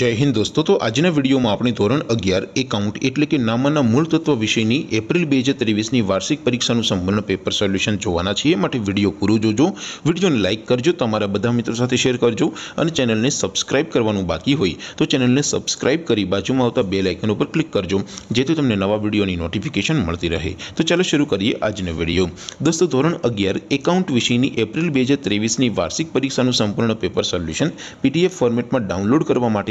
जय हिंद दोस्तों तो आज ने वीडियो म अपनी ધોરણ 11 એકાઉન્ટ એટલે કે નામાના મૂળ તત્વ વિષયની એપ્રિલ 2023 ની વાર્ષિક પરીક્ષા નું સંપૂર્ણ પેપર સોલ્યુશન જોવાના છે માટે વિડિયો પૂરો જોજો વિડિયોને લાઈક કરજો તમારા બધા મિત્રો સાથે શેર કરજો અને ચેનલને સબ્સ્ક્રાઇબ કરવાનું બાકી હોય તો ચેનલને સબ્સ્ક્રાઇબ કરી બાજુમાં આવતા બેલ આઇકન ઉપર ક્લિક કરજો જેથી તમને નવા વિડિયોની નોટિફિકેશન મળતી રહે તો ચાલો શરૂ કરીએ આજનો વિડિયો दोस्तों ધોરણ 11 એકાઉન્ટ વિષયની એપ્રિલ 2023 ની વાર્ષિક પરીક્ષા નું સંપૂર્ણ પેપર સોલ્યુશન પીટીએફ ફોર્મેટમાં ડાઉનલોડ કરવા માટે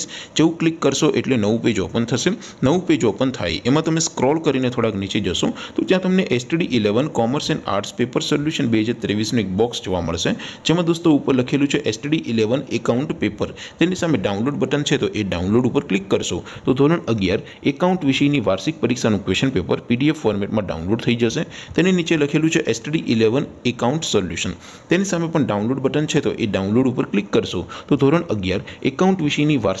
જેવું ક્લિક કરશો એટલે નવું પેજ ઓપન થશે નવું પેજ ઓપન થાય એમાં તમે સ્ક્રોલ કરીને થોડક નીચે જશો તો ત્યાં તમને STD 11 commerce and arts paper solution 2023 નો એક બોક્સ જોવા મળશે જેમ કે દોસ્તો ઉપર લખેલું છે STD 11 એકાઉન્ટ પેપર તેની સામે ડાઉનલોડ બટન છે તો એ ડાઉનલોડ ઉપર ક્લિક કરશો તો ધોરણ 11 એકાઉન્ટ વિષયની વાર્ષિક પરીક્ષાનું ક્વેશ્ચન પેપર PDF ફોર્મેટમાં ડાઉનલોડ થઈ જશે તેની નીચે લખેલું છે STD 11 એકાઉન્ટ સોલ્યુશન તેની સામે પણ ડાઉનલોડ બટન છે તો એ ડાઉનલોડ ઉપર ક્લિક કરશો તો ધોરણ 11 એકાઉન્ટ વિષયની વાર્ષિક